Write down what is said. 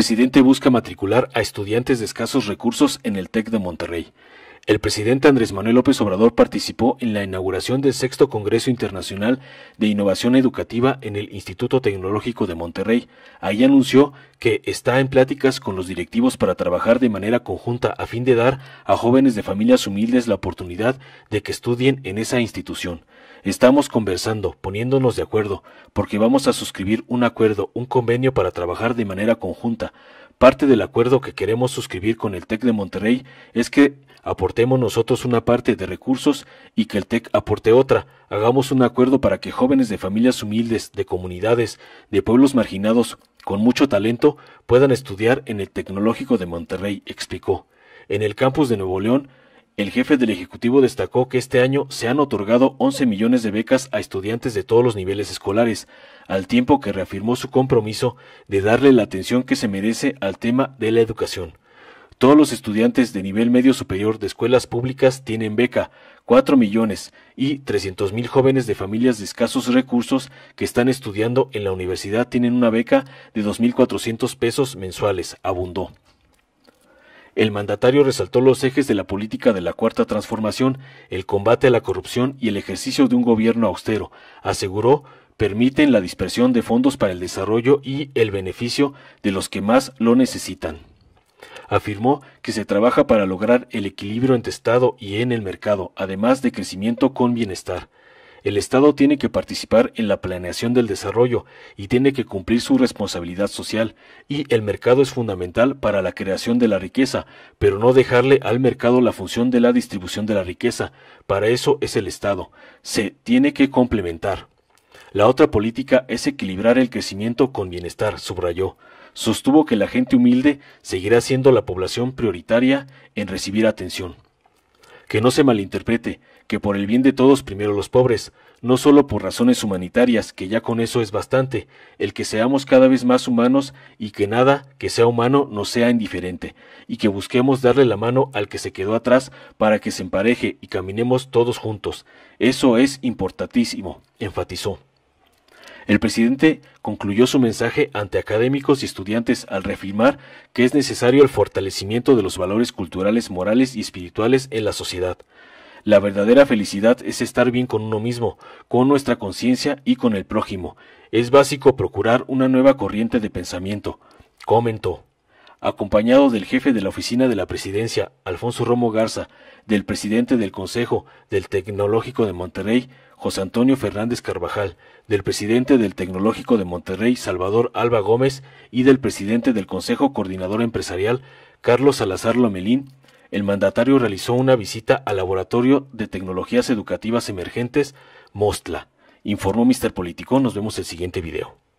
presidente busca matricular a estudiantes de escasos recursos en el TEC de Monterrey. El presidente Andrés Manuel López Obrador participó en la inauguración del sexto Congreso Internacional de Innovación Educativa en el Instituto Tecnológico de Monterrey. Ahí anunció que está en pláticas con los directivos para trabajar de manera conjunta a fin de dar a jóvenes de familias humildes la oportunidad de que estudien en esa institución. Estamos conversando, poniéndonos de acuerdo, porque vamos a suscribir un acuerdo, un convenio para trabajar de manera conjunta. Parte del acuerdo que queremos suscribir con el TEC de Monterrey es que aportemos nosotros una parte de recursos y que el TEC aporte otra. Hagamos un acuerdo para que jóvenes de familias humildes, de comunidades, de pueblos marginados, con mucho talento, puedan estudiar en el Tecnológico de Monterrey, explicó. En el campus de Nuevo León el jefe del Ejecutivo destacó que este año se han otorgado 11 millones de becas a estudiantes de todos los niveles escolares, al tiempo que reafirmó su compromiso de darle la atención que se merece al tema de la educación. Todos los estudiantes de nivel medio superior de escuelas públicas tienen beca, 4 millones y 300 mil jóvenes de familias de escasos recursos que están estudiando en la universidad tienen una beca de 2.400 pesos mensuales, abundó. El mandatario resaltó los ejes de la política de la Cuarta Transformación, el combate a la corrupción y el ejercicio de un gobierno austero. Aseguró permiten la dispersión de fondos para el desarrollo y el beneficio de los que más lo necesitan. Afirmó que se trabaja para lograr el equilibrio entre Estado y en el mercado, además de crecimiento con bienestar. El Estado tiene que participar en la planeación del desarrollo y tiene que cumplir su responsabilidad social, y el mercado es fundamental para la creación de la riqueza, pero no dejarle al mercado la función de la distribución de la riqueza, para eso es el Estado, se tiene que complementar. La otra política es equilibrar el crecimiento con bienestar, subrayó. Sostuvo que la gente humilde seguirá siendo la población prioritaria en recibir atención. Que no se malinterprete, que por el bien de todos primero los pobres, no solo por razones humanitarias, que ya con eso es bastante, el que seamos cada vez más humanos y que nada que sea humano nos sea indiferente, y que busquemos darle la mano al que se quedó atrás para que se empareje y caminemos todos juntos. Eso es importantísimo, enfatizó. El presidente concluyó su mensaje ante académicos y estudiantes al reafirmar que es necesario el fortalecimiento de los valores culturales, morales y espirituales en la sociedad. La verdadera felicidad es estar bien con uno mismo, con nuestra conciencia y con el prójimo. Es básico procurar una nueva corriente de pensamiento, comentó acompañado del jefe de la oficina de la presidencia, Alfonso Romo Garza, del presidente del Consejo del Tecnológico de Monterrey, José Antonio Fernández Carvajal, del presidente del Tecnológico de Monterrey, Salvador Alba Gómez, y del presidente del Consejo Coordinador Empresarial, Carlos Salazar Lomelín, el mandatario realizó una visita al Laboratorio de Tecnologías Educativas Emergentes, Mostla. Informó Mr. Político, nos vemos el siguiente video.